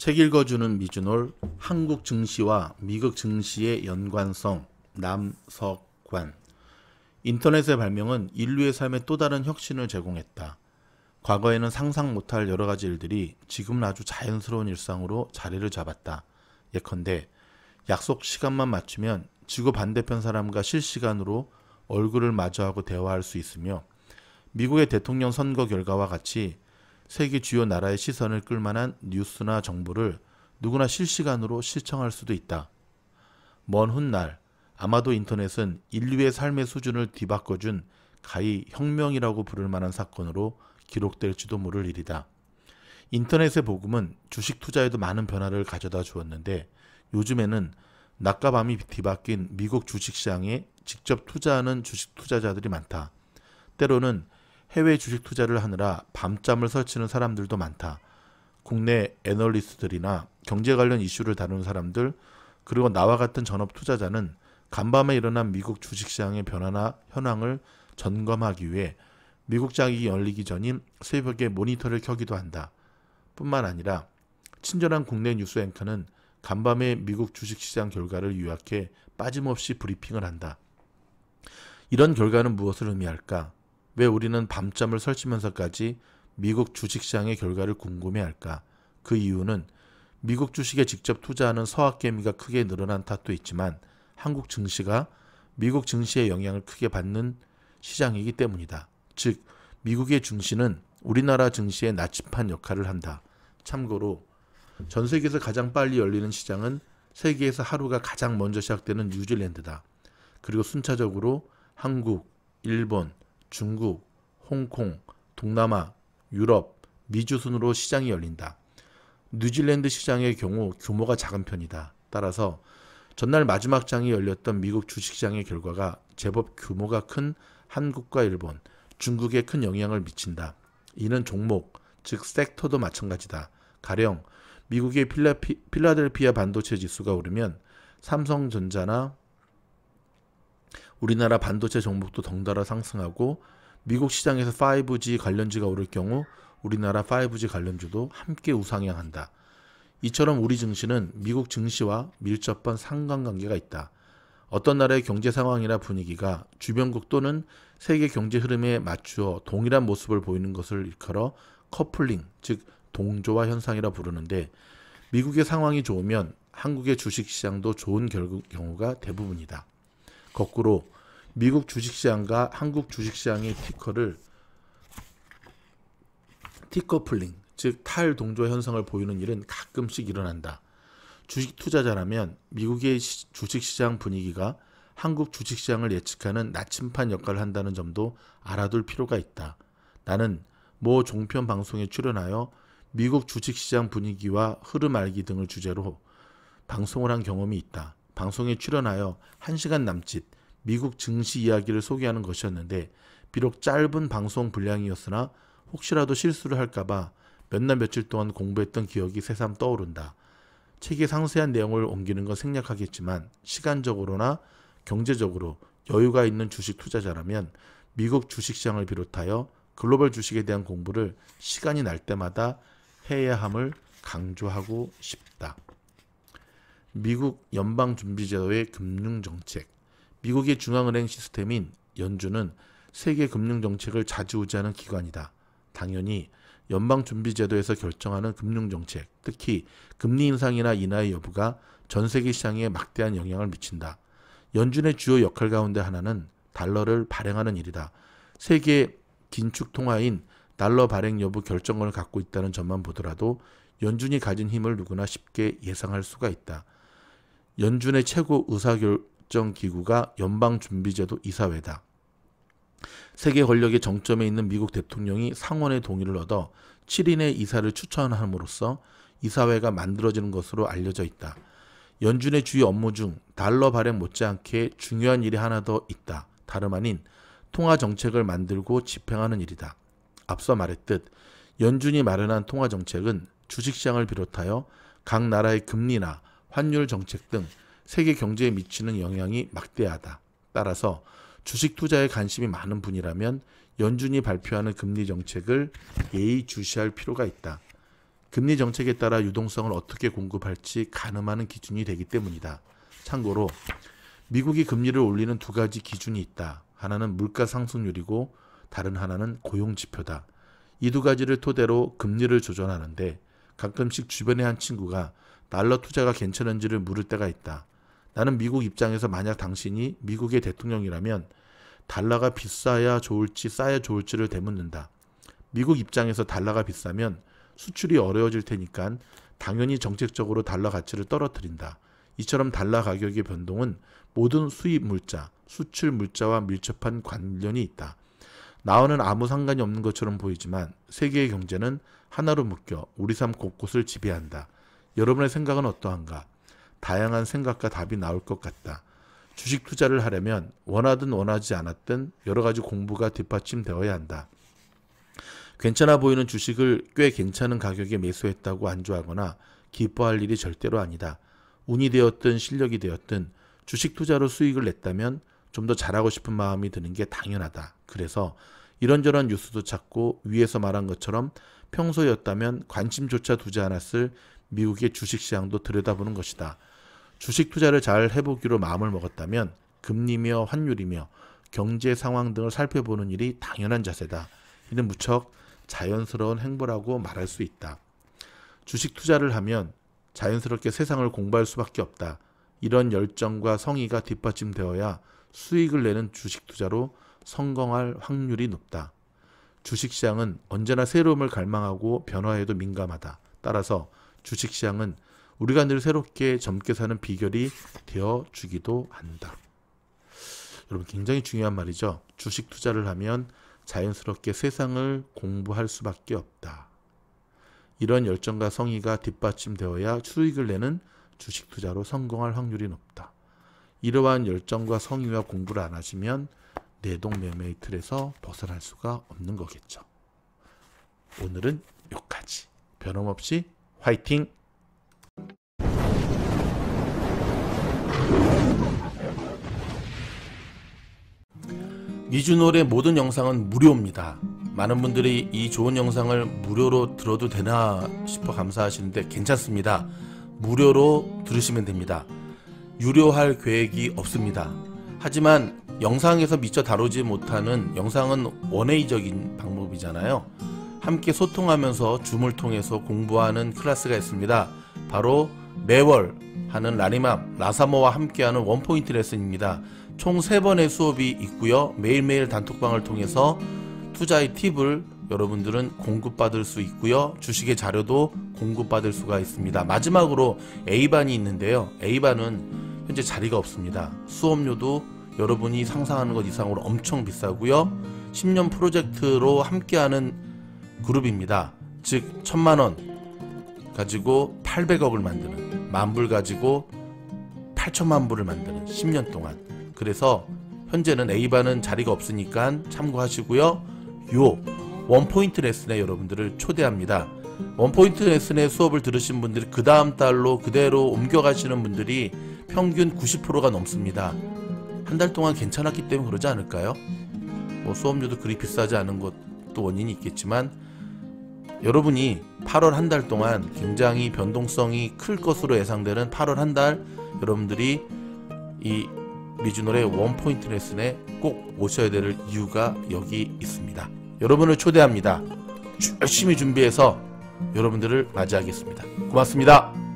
책 읽어주는 미주놀 한국 증시와 미국 증시의 연관성 남석관 인터넷의 발명은 인류의 삶에 또 다른 혁신을 제공했다. 과거에는 상상 못할 여러 가지 일들이 지금은 아주 자연스러운 일상으로 자리를 잡았다. 예컨대 약속 시간만 맞추면 지구 반대편 사람과 실시간으로 얼굴을 마주하고 대화할 수 있으며 미국의 대통령 선거 결과와 같이 세계 주요 나라의 시선을 끌만한 뉴스나 정보를 누구나 실시간으로 시청할 수도 있다. 먼 훗날 아마도 인터넷은 인류의 삶의 수준을 뒤바꿔준 가히 혁명이라고 부를 만한 사건으로 기록될지도 모를 일이다. 인터넷의 복음은 주식 투자에도 많은 변화를 가져다 주었는데 요즘에는 낮과 밤이 뒤바뀐 미국 주식시장에 직접 투자하는 주식 투자자들이 많다. 때로는 해외 주식 투자를 하느라 밤잠을 설치는 사람들도 많다. 국내 애널리스트들이나 경제 관련 이슈를 다루는 사람들, 그리고 나와 같은 전업 투자자는 간밤에 일어난 미국 주식시장의 변화나 현황을 점검하기 위해 미국 장이 열리기 전인 새벽에 모니터를 켜기도 한다. 뿐만 아니라 친절한 국내 뉴스 앵커는 간밤에 미국 주식시장 결과를 요약해 빠짐없이 브리핑을 한다. 이런 결과는 무엇을 의미할까? 왜 우리는 밤잠을 설치면서까지 미국 주식시장의 결과를 궁금해할까? 그 이유는 미국 주식에 직접 투자하는 서학개미가 크게 늘어난 탓도 있지만 한국 증시가 미국 증시의 영향을 크게 받는 시장이기 때문이다. 즉, 미국의 증시는 우리나라 증시의 나침판 역할을 한다. 참고로 전 세계에서 가장 빨리 열리는 시장은 세계에서 하루가 가장 먼저 시작되는 뉴질랜드다. 그리고 순차적으로 한국, 일본, 중국, 홍콩, 동남아, 유럽, 미주 순으로 시장이 열린다. 뉴질랜드 시장의 경우 규모가 작은 편이다. 따라서 전날 마지막 장이 열렸던 미국 주식시장의 결과가 제법 규모가 큰 한국과 일본, 중국에 큰 영향을 미친다. 이는 종목, 즉 섹터도 마찬가지다. 가령 미국의 필라피, 필라델피아 반도체 지수가 오르면 삼성전자나 우리나라 반도체 종목도 덩달아 상승하고 미국 시장에서 5G 관련주가 오를 경우 우리나라 5G 관련주도 함께 우상향한다. 이처럼 우리 증시는 미국 증시와 밀접한 상관관계가 있다. 어떤 나라의 경제 상황이나 분위기가 주변국 또는 세계 경제 흐름에 맞추어 동일한 모습을 보이는 것을 일컬어 커플링, 즉 동조화 현상이라 부르는데 미국의 상황이 좋으면 한국의 주식시장도 좋은 경우가 대부분이다. 거꾸로 미국 주식시장과 한국 주식시장의 티커를 티커플링, 즉 탈동조 현상을 보이는 일은 가끔씩 일어난다. 주식 투자자라면 미국의 주식시장 분위기가 한국 주식시장을 예측하는 나침판 역할을 한다는 점도 알아둘 필요가 있다. 나는 모 종편 방송에 출연하여 미국 주식시장 분위기와 흐름 알기 등을 주제로 방송을 한 경험이 있다. 방송에 출연하여 1시간 남짓 미국 증시 이야기를 소개하는 것이었는데 비록 짧은 방송 분량이었으나 혹시라도 실수를 할까봐 몇 날 며칠 동안 공부했던 기억이 새삼 떠오른다. 책의 상세한 내용을 옮기는 건 생략하겠지만 시간적으로나 경제적으로 여유가 있는 주식 투자자라면 미국 주식시장을 비롯하여 글로벌 주식에 대한 공부를 시간이 날 때마다 해야 함을 강조하고 싶다. 미국 연방준비제도의 금융정책, 미국의 중앙은행 시스템인 연준은 세계 금융정책을 자주우지하는 기관이다. 당연히 연방준비제도에서 결정하는 금융정책, 특히 금리 인상이나 인하의 여부가 전 세계 시장에 막대한 영향을 미친다. 연준의 주요 역할 가운데 하나는 달러를 발행하는 일이다. 세계 긴축 통화인 달러 발행 여부 결정권을 갖고 있다는 점만 보더라도 연준이 가진 힘을 누구나 쉽게 예상할 수가 있다. 연준의 최고 의사결정 기구가 연방준비제도 이사회다. 세계 권력의 정점에 있는 미국 대통령이 상원의 동의를 얻어 7인의 이사를 추천함으로써 이사회가 만들어지는 것으로 알려져 있다. 연준의 주요 업무 중 달러 발행 못지않게 중요한 일이 하나 더 있다. 다름 아닌 통화 정책을 만들고 집행하는 일이다. 앞서 말했듯 연준이 마련한 통화 정책은 주식시장을 비롯하여 각 나라의 금리나 환율 정책 등 세계 경제에 미치는 영향이 막대하다. 따라서 주식 투자에 관심이 많은 분이라면 연준이 발표하는 금리 정책을 예의주시할 필요가 있다. 금리 정책에 따라 유동성을 어떻게 공급할지 가늠하는 기준이 되기 때문이다. 참고로 미국이 금리를 올리는 두 가지 기준이 있다. 하나는 물가 상승률이고 다른 하나는 고용 지표다. 이 두 가지를 토대로 금리를 조절하는데 가끔씩 주변의 한 친구가 달러 투자가 괜찮은지를 물을 때가 있다. 나는 미국 입장에서 만약 당신이 미국의 대통령이라면 달러가 비싸야 좋을지 싸야 좋을지를 되묻는다. 미국 입장에서 달러가 비싸면 수출이 어려워질 테니까 당연히 정책적으로 달러 가치를 떨어뜨린다. 이처럼 달러 가격의 변동은 모든 수입 물자, 수출 물자와 밀접한 관련이 있다. 나와는 아무 상관이 없는 것처럼 보이지만 세계의 경제는 하나로 묶여 우리 삶 곳곳을 지배한다. 여러분의 생각은 어떠한가? 다양한 생각과 답이 나올 것 같다. 주식 투자를 하려면 원하든 원하지 않았든 여러 가지 공부가 뒷받침되어야 한다. 괜찮아 보이는 주식을 꽤 괜찮은 가격에 매수했다고 안주하거나 기뻐할 일이 절대로 아니다. 운이 되었든 실력이 되었든 주식 투자로 수익을 냈다면 좀더 잘하고 싶은 마음이 드는 게 당연하다. 그래서 이런저런 뉴스도 찾고 위에서 말한 것처럼 평소였다면 관심조차 두지 않았을 미국의 주식시장도 들여다보는 것이다. 주식 투자를 잘 해보기로 마음을 먹었다면 금리며 환율이며 경제 상황 등을 살펴보는 일이 당연한 자세다. 이는 무척 자연스러운 행보라고 말할 수 있다. 주식 투자를 하면 자연스럽게 세상을 공부할 수밖에 없다. 이런 열정과 성의가 뒷받침되어야 수익을 내는 주식 투자로 성공할 확률이 높다. 주식시장은 언제나 새로움을 갈망하고 변화에도 민감하다. 따라서 주식시장은 우리가 늘 새롭게 젊게 사는 비결이 되어 주기도 한다. 여러분 굉장히 중요한 말이죠. 주식 투자를 하면 자연스럽게 세상을 공부할 수밖에 없다. 이런 열정과 성의가 뒷받침되어야 수익을 내는 주식 투자로 성공할 확률이 높다. 이러한 열정과 성의와 공부를 안 하시면 내동매매의 틀에서 벗어날 수가 없는 거겠죠. 오늘은 여기까지. 변함없이 화이팅! 미주노의 모든 영상은 무료입니다. 많은 분들이 이 좋은 영상을 무료로 들어도 되나 싶어 감사하시는데 괜찮습니다. 무료로 들으시면 됩니다. 유료할 계획이 없습니다. 하지만 영상에서 미처 다루지 못하는 영상은 원웨이적인 방법이잖아요. 함께 소통하면서 줌을 통해서 공부하는 클래스가 있습니다. 바로 매월 하는 라리맘 라사모와 함께하는 원포인트 레슨입니다. 총 3번의 수업이 있고요. 매일매일 단톡방을 통해서 투자의 팁을 여러분들은 공급받을 수 있고요. 주식의 자료도 공급받을 수가 있습니다. 마지막으로 A반이 있는데요. A반은 현재 자리가 없습니다. 수업료도 여러분이 상상하는 것 이상으로 엄청 비싸고요. 10년 프로젝트로 함께하는 그룹입니다. 즉 천만 원 가지고 800억을 만드는 만불 가지고 8천만 불을 만드는 10년 동안 그래서 현재는 에이바는 자리가 없으니까 참고하시고요. 요 원포인트 레슨에 여러분들을 초대합니다. 원포인트 레슨의 수업을 들으신 분들이 그 다음 달로 그대로 옮겨가시는 분들이 평균 90%가 넘습니다. 한 달 동안 괜찮았기 때문에 그러지 않을까요? 뭐 수업료도 그리 비싸지 않은 것도 원인이 있겠지만 여러분이 8월 한 달 동안 굉장히 변동성이 클 것으로 예상되는 8월 한 달 여러분들이 이 미주노의 원포인트 레슨에 꼭 오셔야 될 이유가 여기 있습니다. 여러분을 초대합니다. 열심히 준비해서 여러분들을 맞이하겠습니다. 고맙습니다.